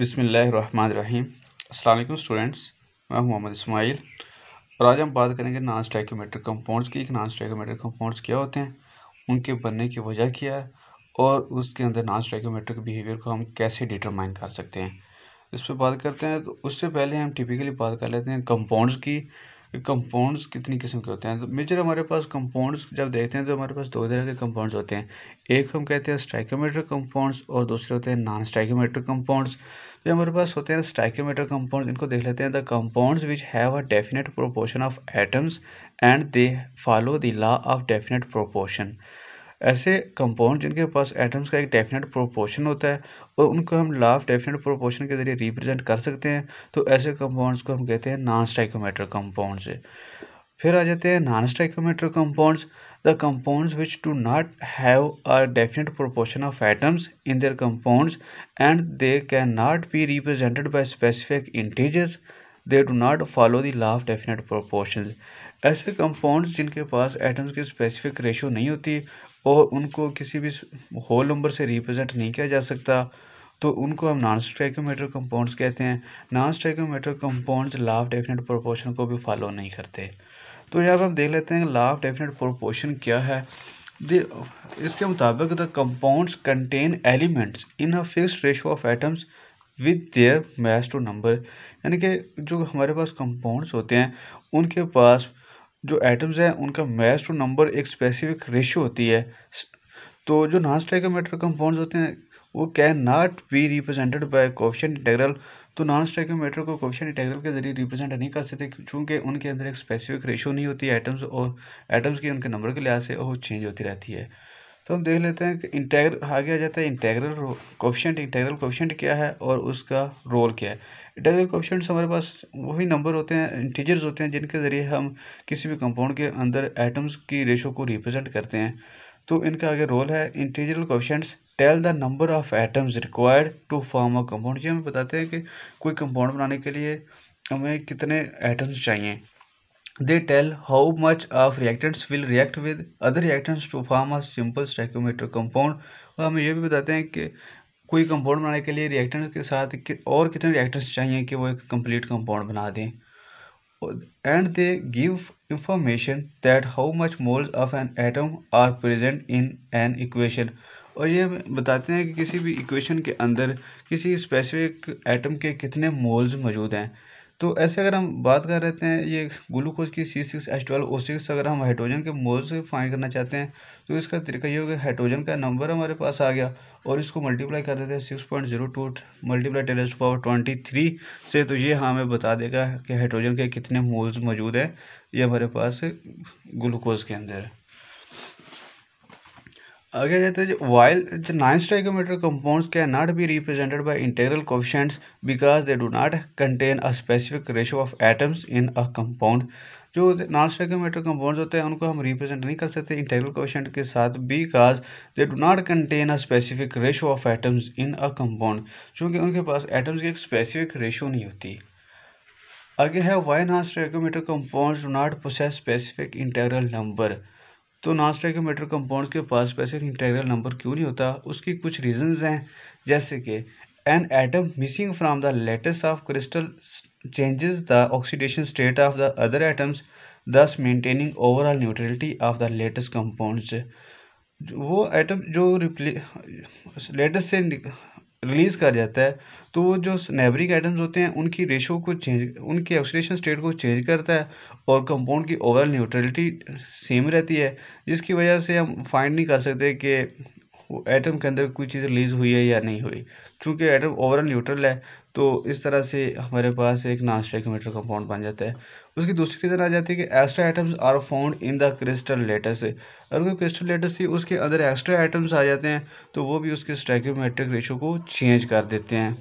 बिसमीम अल्लाम स्टूडेंट्स मैं हूं मोहम्मद इसमाइल और आज हम बात करेंगे नॉन स्टैकोमेटर कंपाउंड्स की नॉन स्टैकोमेटर कंपाउंड्स क्या होते हैं उनके बनने की वजह क्या है और उसके अंदर नॉन स्टैकोमेटर बिहेवियर को हम कैसे डिटरमाइन कर सकते हैं इस पर बात करते हैं तो उससे पहले हम टिपिकली बात कर लेते हैं कंपाउंड्स की कंपाउंड्स कितनी किस्म के होते हैं तो मेजर हमारे पास कंपाउंड्स जब देखते हैं तो हमारे पास दो तरह के कंपाउंड्स होते हैं एक हम कहते हैं स्ट्राइकोमेट्रिक कंपाउंड्स और दूसरे होते हैं नॉन स्ट्राइकोमेट्रिक कंपाउंड्स जो हमारे पास होते हैं स्ट्राइकोमेट्रिक कंपाउंड इनको देख लेते हैं the compounds which have a definite proportion of atoms and they follow the law of definite proportion ऐसे कंपाउंड जिनके पास एटम्स का एक डेफिनेट प्रोपोर्शन होता है और उनको हम लाफ डेफिनेट प्रोपोर्शन के जरिए रिप्रेजेंट कर सकते हैं तो ऐसे कंपाउंड्स को हम कहते हैं नॉन स्टाइकोमेट्रिक कंपाउंड्स फिर आ जाते हैं non stoichiometric compounds the compounds which do not have a definite proportion of atoms in their compounds and they can not be represented by specific integers they do not follow the law of definite proportion ऐसे compounds जिनके पास atoms की specific ratio नहीं होती और उनको किसी भी होल नंबर से रिप्रेजेंट नहीं किया जा सकता तो उनको हम नॉन स्ट्राइकोमीटर कंपाउंड्स कहते हैं non stoichiometric compounds law of definite proportion को भी फॉलो नहीं करते तो यहाँ पर हम देख लेते हैं लाफ डेफिनेट प्रोपोर्शन क्या है इसके मुताबिक the compounds contain elements in a fix ratio of atoms with their mass to number यानी कि जो हमारे पास कंपाउंड्स होते हैं उनके पास जो एटम्स हैं उनका मैस टू नंबर एक स्पेसिफिक रेशियो होती है तो जो नॉन स्टैकोमेटर कंपाउंड होते हैं वो can not be represented by question integral तो नॉन स्टैकोमेटर को क्वेश्चन इंटेग्रल के जरिए रिप्रेजेंट नहीं कर सकते क्योंकि उनके अंदर एक स्पेसिफिक रेशियो नहीं होती है एटम्स और एटम्स की उनके नंबर के लिहाज से वो चेंज होती रहती है तो हम देख लेते हैं कि इंटेग्र आगे आ जाता है इंटेग्रल कोफिशेंट इंटेग्रल कोफिशेंट क्या है और उसका रोल क्या है इंटेग्रल कोफिशेंट्स हमारे पास वही नंबर होते हैं इंटीजर्स होते हैं जिनके ज़रिए हम किसी भी कंपाउंड के अंदर एटम्स की रेशो को रिप्रेजेंट करते हैं तो इनका आगे रोल है integral coefficients tell the number of atoms required to form a compound ये हमें बताते हैं कि कोई कंपाउंड बनाने के लिए हमें कितने एटम्स चाहिए They tell how much of reactants will react with other reactants to form a simple stoichiometer compound और हमें ये भी बताते हैं कि कोई कंपाउंड बनाने के लिए रिएक्टेंट्स के साथ कि और कितने रिएक्टेंट्स चाहिए कि वो एक कंप्लीट कंपाउंड बना दें and they give information that how much moles of an atom are present in an equation और ये बताते हैं कि किसी भी इक्वेशन के अंदर किसी स्पेसिफिक एटम के कितने मोल्स मौजूद हैं तो ऐसे अगर हम बात कर रहे हैं ये ग्लूकोज की C six H twelve O six अगर हम हाइड्रोजन के मोल से फाइंड करना चाहते हैं तो इसका तरीका ये होगा हाइड्रोजन का नंबर हमारे पास आ गया और इसको मल्टीप्लाई कर देते हैं six point zero two multiply टेलेस्ट पावर ट्वेंटी थ्री से तो ये हाँ हमें बता देगा कि हाइड्रोजन के कितने मोल्स मौजूद हैं ये हमारे पास ग्लूकोज के अंदर आगे कहते हैं while non stoichiometric compounds can not be represented by integral coefficients because they do not contain a specific ratio of atoms in a compound जो नॉन स्टाइकोमीटर कंपाउंड्स होते हैं उनको हम रिप्रेजेंट नहीं कर सकते इंटेग्रल कोफिशेंट के साथ because they do not contain a specific ratio of atoms in a compound क्योंकि उनके पास एटम्स की एक स्पेसिफिक रेशो नहीं होती आगे है why non stoichiometric compounds do not possess specific integral number तो नॉन मीटर कंपाउंड के पास स्पेसिफिक इंटेग्रल नंबर क्यों नहीं होता उसकी कुछ रीजंस हैं जैसे कि an atom missing from the lattice of crystal changes the oxidation state of the other atoms thus maintaining overall neutrality of the lattice compounds वो एटम जो रिप्ले लेटेस्ट से रिलीज़ कर जाता है तो वो जो नेबरिंग आइटम्स होते हैं उनकी रेशो को चेंज उनके ऑक्सीडेशन स्टेट को चेंज करता है और कंपाउंड की ओवरऑल न्यूट्रलिटी सेम रहती है जिसकी वजह से हम फाइंड नहीं कर सकते कि वो एटम के अंदर कोई चीज़ रिलीज़ हुई है या नहीं हुई चूँकि एटम ओवरऑल न्यूट्रल है तो इस तरह से हमारे पास एक नॉन स्टेकोमीटर कंपाउंड बन जाता है उसकी दूसरी रीज़न आ जाती है कि extra items are found in the crystal lattice अगर कोई क्रिस्टल लेटस थी उसके अंदर एक्स्ट्रा आइटम्स आ जाते हैं तो वो भी उसके स्टेकोमेट्रिक रेशो को चेंज कर देते हैं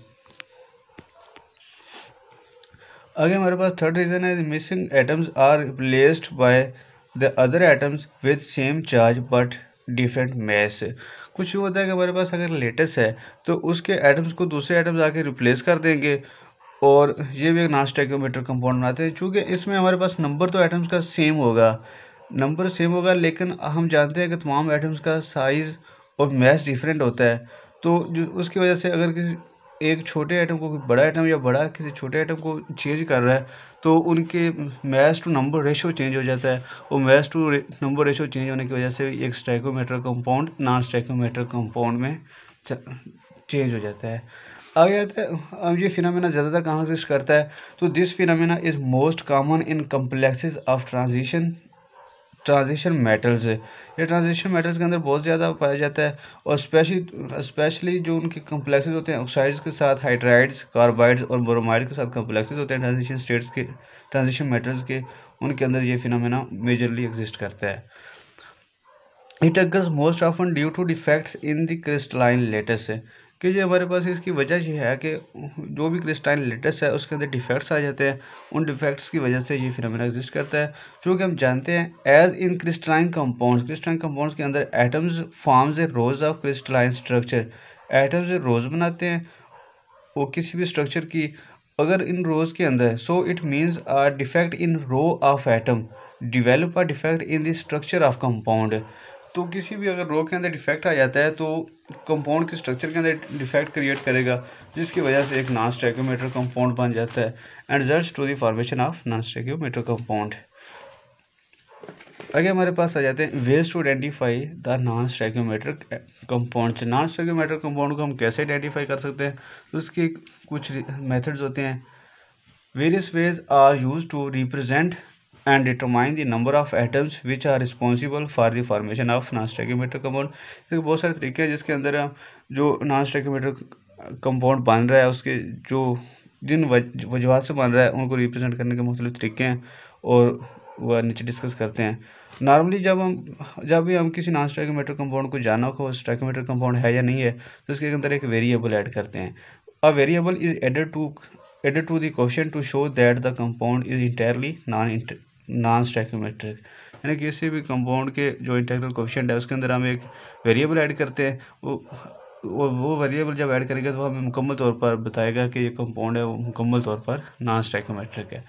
आगे हमारे पास थर्ड रीज़न है missing atoms are replaced by the other atoms with same charge but different mass कुछ यूँ होता है कि हमारे पास अगर लेटेस्ट है तो उसके एटम्स को दूसरे एटम्स आके रिप्लेस कर देंगे और ये भी एक नॉन स्टैकियोमीटर कंपाउंड बनाते हैं चूँकि इसमें हमारे पास नंबर तो एटम्स का सेम होगा नंबर सेम होगा लेकिन हम जानते हैं कि तमाम एटम्स का साइज़ और मैस डिफरेंट होता है तो जो उसकी वजह से अगर किसी एक छोटे आइटम को बड़ा आइटम या बड़ा किसी छोटे आइटम को चेंज कर रहा है तो उनके mass to number ratio change हो जाता है और mass to number ratio change होने की वजह से एक stoichiometric compound non stoichiometric compound में चेंज हो जाता है आगे आता है अब ये फिनोमेना ज़्यादातर कहाँ से करता है तो this phenomena is most common in complexes of transition transition metals है ये ट्रांजिशन मेटल्स के अंदर बहुत ज़्यादा पाया जाता है और स्पेशली स्पेशली जो उनके कम्प्लेक्सेज होते हैं ऑक्साइड्स के साथ हाइड्राइड्स कार्बाइड्स और ब्रोमाइड के साथ कम्प्लेक्सेज होते हैं ट्रांजिशन स्टेट्स के ट्रांजिशन मेटल्स के उनके अंदर ये फिनमिना मेजरली एग्जिस्ट करता है it occurs most often due to defects in the crystalline lattice कि जो हमारे पास इसकी वजह यह है कि जो भी क्रिस्टाइन लेटेस्ट है उसके अंदर डिफेक्ट्स आ जाते हैं उन डिफेक्ट्स की वजह से ये फिनमिना एग्जिस्ट करता है जो हम जानते हैं as in crystalline compounds crystalline compounds के अंदर atoms forms a rows of crystalline structure atoms rows बनाते हैं वो किसी भी स्ट्रक्चर की अगर इन रोज के अंदर so it means defect in row of atom develop a defect in the structure of compound तो किसी भी अगर रॉक के अंदर डिफेक्ट आ जाता है तो कंपाउंड के स्ट्रक्चर के अंदर डिफेक्ट क्रिएट करेगा जिसकी वजह से एक नॉन स्टेक्योमेटर कंपाउंड बन जाता है and result to the formation of non stoichiometric compound आगे हमारे पास आ जाते हैं ways to identify the non stoichiometric compound non stoichiometric compound को हम कैसे आइडेंटिफाई कर सकते हैं तो उसके कुछ मेथड्स होते हैं various ways are used to represent and determine the number of atoms which are responsible for the formation of non stoichiometric compound देखिए बहुत सारे तरीके हैं जिसके अंदर हम जो नॉन स्टैकियोमीटर कंपाउंड बन रहा है उसके जो जिन वजूहत से बन रहा है उनको रिप्रेजेंट करने के मुख्तलिफ तरीके हैं और वह नीचे डिस्कस करते हैं नॉर्मली जब हम जब भी हम किसी नॉन स्टैकोमीटर कंपाउंड को जाना हो स्टैकोमीटर कंपाउंड है या नहीं है तो इसके अंदर एक वेरिएबल ऐड करते हैं a variable is added to added to the question to show that the compound is entirely non non stoichiometric यानी किसी भी कंपाउंड के जो इंटेग्रल कोफिशिएंट है उसके अंदर हम एक वेरिएबल ऐड करते हैं वो वो वो वेरिएबल जब ऐड करेंगे तो हमें मुकम्मल तौर पर बताएगा कि ये कंपाउंड है वो मुकम्मल तौर पर नॉन स्टैकोमेट्रिक है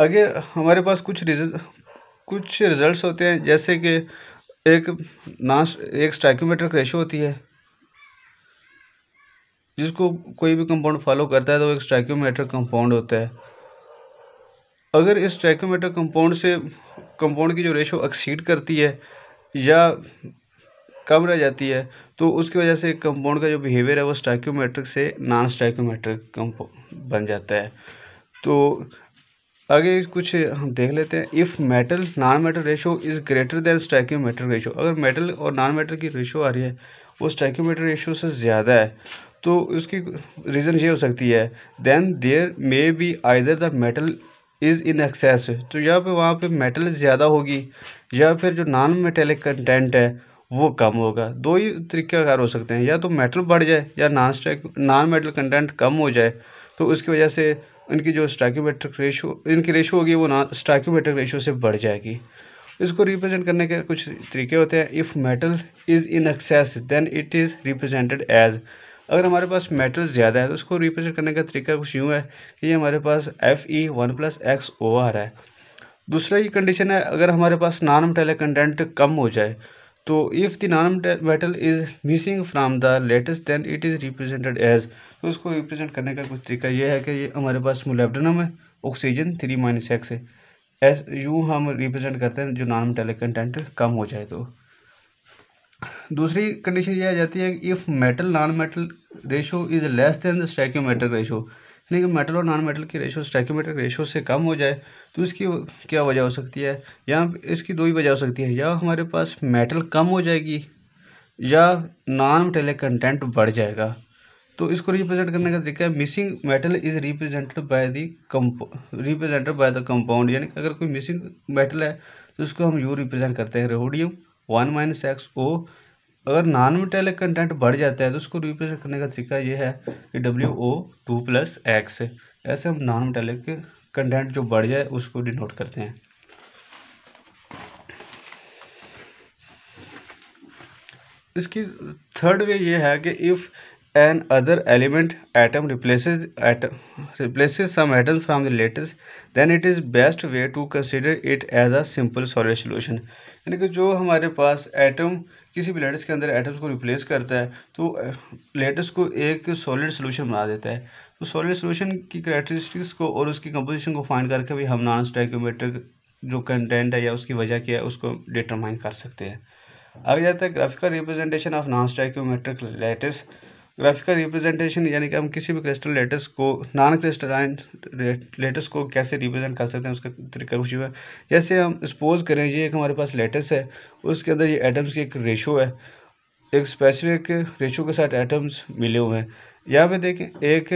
आगे हमारे पास कुछ रिजल्ट कुछ रिजल्ट होते हैं जैसे कि एक नॉन एक स्टैकोमेट्रिक रेशो होती है जिसको कोई भी कंपाउंड फॉलो करता है तो एक स्टैकोमेट्रिक कंपाउंड होता है अगर इस ट्राइकोमेटा कंपाउंड से कंपाउंड की जो रेशो एक्सीड करती है या कम रह जाती है तो उसकी वजह से कंपाउंड का जो बिहेवियर है वो स्टाइक्योमेट्रिक से नॉन स्टाइक्योमेट्रिक कंपाउंड बन जाता है तो आगे कुछ हम देख लेते हैं if metal non metal ratio is greater than stoichiometric ratio अगर मेटल और नॉन मेटल की रेशो आ रही है वो स्टाइक्योमेट्रिक रेशो से ज़्यादा है तो उसकी रीज़न ये हो सकती है then there may be either the metal is in excess तो या फिर वहाँ पे मेटल ज़्यादा होगी या फिर जो नॉन मेटेलिक कंटेंट है वो कम होगा दो ही अगर हो सकते हैं या तो मेटल बढ़ जाए या नॉन स्ट्रैक नॉन मेटल कंटेंट कम हो जाए तो उसकी वजह से इनकी जो स्टैक्यूमेट्रिक रेशो इनकी रेशो होगी वो नॉन स्टैक्यूमेट्रिक रेशो से बढ़ जाएगी इसको रिप्रेजेंट करने के कुछ तरीके होते हैं if metal is in excess then it is represented as अगर हमारे पास मेटल ज़्यादा है तो उसको रिप्रेजेंट करने का तरीका कुछ यूँ है कि ये हमारे पास F E one plus X O R है दूसरा ये कंडीशन है अगर हमारे पास नॉन मेटेलिक कंटेंट कम हो जाए तो if the non metal is missing from the lattice then it is represented as तो उसको रिप्रेजेंट करने का कुछ तरीका यह है कि ये हमारे पास मोलेबडनम है ऑक्सीजन थ्री माइनस एक्स है एस यूँ हम रिप्रेजेंट करते हैं जो नॉन मेटेलिक कंटेंट कम हो जाए तो दूसरी कंडीशन ये आ जाती है if metal non metal ratio is less than the stoichiometric ratio यानी कि मेटल और नॉन मेटल की रेशो स्टैक्योमेट्रिक रेशो से कम हो जाए तो इसकी क्या वजह हो सकती है या इसकी दो ही वजह हो सकती है या हमारे पास मेटल कम हो जाएगी या नॉन मेटेलिक कंटेंट बढ़ जाएगा तो इसको रिप्रेजेंट करने का तरीका है missing metal is represented by the कंपो रिप्रेजेंटेड बाय द कंपाउंड यानी कि अगर कोई मिसिंग मेटल है तो उसको हम यू रिप्रेजेंट करते हैं rhodium one minus X O अगर नॉन मेटेलिक कंटेंट बढ़ जाता है तो उसको रिप्रेजेंट करने का तरीका ये है कि W O two plus X ऐसे हम नॉन मेटेलिक कंटेंट जो बढ़ जाए उसको डिनोट करते हैं इसकी थर्ड वे ये है कि if an other element atom replace replace some some from the the then it is best way to consider it as a simple solid solid यानी कि जो हमारे पास एटम किसी भी लेटेस्ट के अंदर एटम्स को रिप्लेस करता है तो लेटेस्ट को एक सॉलिड सोल्यूशन बना देता है तो सॉलिड सोल्यूशन की करेक्टरिस्टिक्स को और उसकी कंपोजिशन को फाइंड करके भी हम नॉन स्टाइक्योमेट्रिक जो कंटेंट है या उसकी वजह क्या है उसको डिटरमाइन कर सकते हैं आगे जाता है graphical representation of non stoichiometric lattice graphical representation यानी कि हम किसी भी क्रिस्टल लेटेस्ट को नॉन क्रिस्टल लेटेस्ट को कैसे रिप्रेजेंट कर सकते हैं उसका तरीका कुछ है जैसे हम सपोज करें ये एक हमारे पास लेटेस्ट है उसके अंदर ये एटम्स की एक रेशो है एक स्पेसिफिक रेशो के साथ एटम्स मिले हुए हैं यहाँ पर देखें एक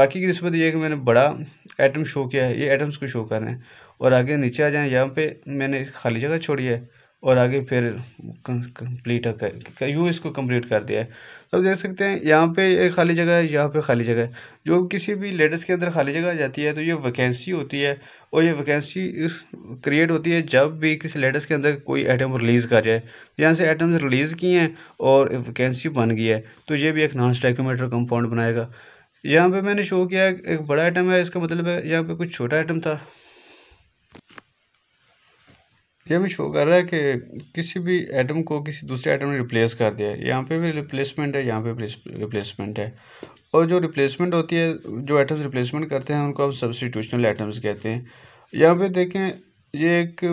बाकी की नस्बत ये कि मैंने बड़ा एटम शो किया है ये एटम्स को शो कर रहे हैं और आगे नीचे आ जाएँ यहाँ पर मैंने खाली जगह छोड़ी है और आगे फिर कंप्लीट कर यूँ इसको कंप्लीट कर दिया है तो देख सकते हैं यहाँ पे एक खाली जगह है यहाँ पे खाली जगह है जो किसी भी लेटर्स के अंदर खाली जगह आ जाती है तो ये वैकेंसी होती है और ये वैकेंसी इस क्रिएट होती है जब भी किसी लेटर्स के अंदर कोई आइटम रिलीज़ कर जाए तो यहाँ से आइटम्स रिलीज़ किए हैं और वैकेंसी बन गई है तो ये भी एक नॉन स्टैकोमीटर कंपाउंड बनाएगा यहाँ पर मैंने शो किया एक बड़ा आइटम है इसका मतलब है यहाँ पर कुछ छोटा आइटम था ये हमें शो कर रहा है कि किसी भी एटम को किसी दूसरे एटम ने रिप्लेस कर दिया है यहाँ पे भी रिप्लेसमेंट है यहाँ पे भी रिप्लेसमेंट है और जो रिप्लेसमेंट होती है जो एटम्स रिप्लेसमेंट करते हैं उनको हम सब्सटीट्यूशनल एटम्स कहते हैं यहाँ पे देखें ये एक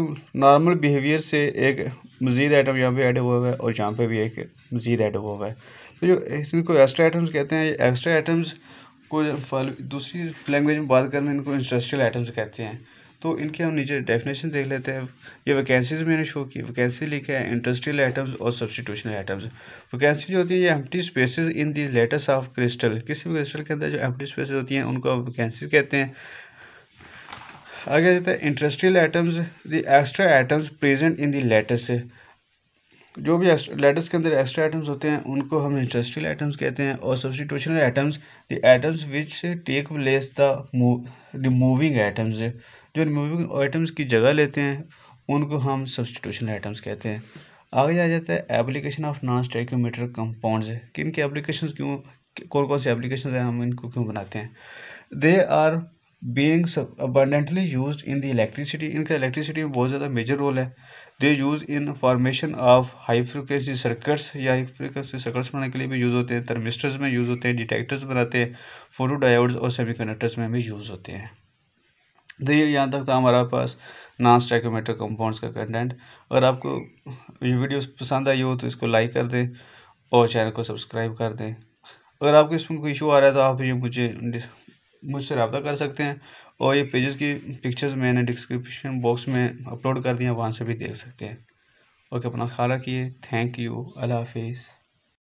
नॉर्मल बिहेवियर से एक मज़ीद एटम यहाँ पे ऐड हुआ हुआ है और यहाँ पे भी एक मज़ीद ऐड हुआ हुआ है तो जो इनको एक्स्ट्रा आइटम्स कहते हैं एक्स्ट्रा आइटम्स को दूसरी लैंग्वेज में बात करना इनको इंडस्ट्रियल आइटम्स कहते हैं तो इनके हम नीचे डेफिनेशन देख लेते हैं ये वैकेंसीज मैंने शो की वैकेंसी लिखे हैं इंडस्ट्रियल आइटम्स और सब्सटीट्यूशनल आइटम्स वैकेंसी जो होती है ये empty spaces in the lattices of crystal किसी भी क्रिस्टल के अंदर जो एम्प्टी स्पेसेस होती हैं उनको वैकेंसी कहते हैं आगे जाता है interstitial atoms the extra atoms present in the lattices जो भी लेटर्स के अंदर एक्स्ट्रा आइटम्स होते हैं उनको हम इंडस्ट्रियल आइटम्स कहते हैं और substitutional atoms the atoms which take place the moving atoms जो रिमूविंग आइटम्स की जगह लेते हैं उनको हम सब्सटीट्यूशन आइटम्स कहते हैं आगे आ जाता है application of non stoichiometric compounds कि इनके एप्लीकेशन क्यों कौन कौन से एप्लीकेशन हैं हम इनको क्यों बनाते हैं they are being abundantly use in the electricity इनका इलेक्ट्रिसिटी में बहुत ज़्यादा मेजर रोल है they use in formation of high frequency circuits या हाई फ्रिक्वेंसी सर्कट्स बनाने के लिए भी यूज़ होते हैं थर्मिस्टर्स में यूज़ होते हैं डिटेक्टर्स बनाते हैं फोटो डायोड्स और सेमीकंडक्टर्स में भी यूज़ होते हैं देखिए यहाँ तक था हमारा पास नॉन स्टैकोमेटर कंपाउंड्स का कंटेंट अगर आपको ये वीडियो पसंद आई हो तो इसको लाइक कर दें और चैनल को सब्सक्राइब कर दें अगर आपको इसमें कोई इशू आ रहा है तो आप ये मुझे मुझसे रबा कर सकते हैं और ये पेजेस की पिक्चर्स मैंने डिस्क्रिप्शन बॉक्स में अपलोड कर दिया वहाँ से भी देख सकते हैं ओके अपना ख्याल रखिए थैंक यू अल्लाह हाफिज़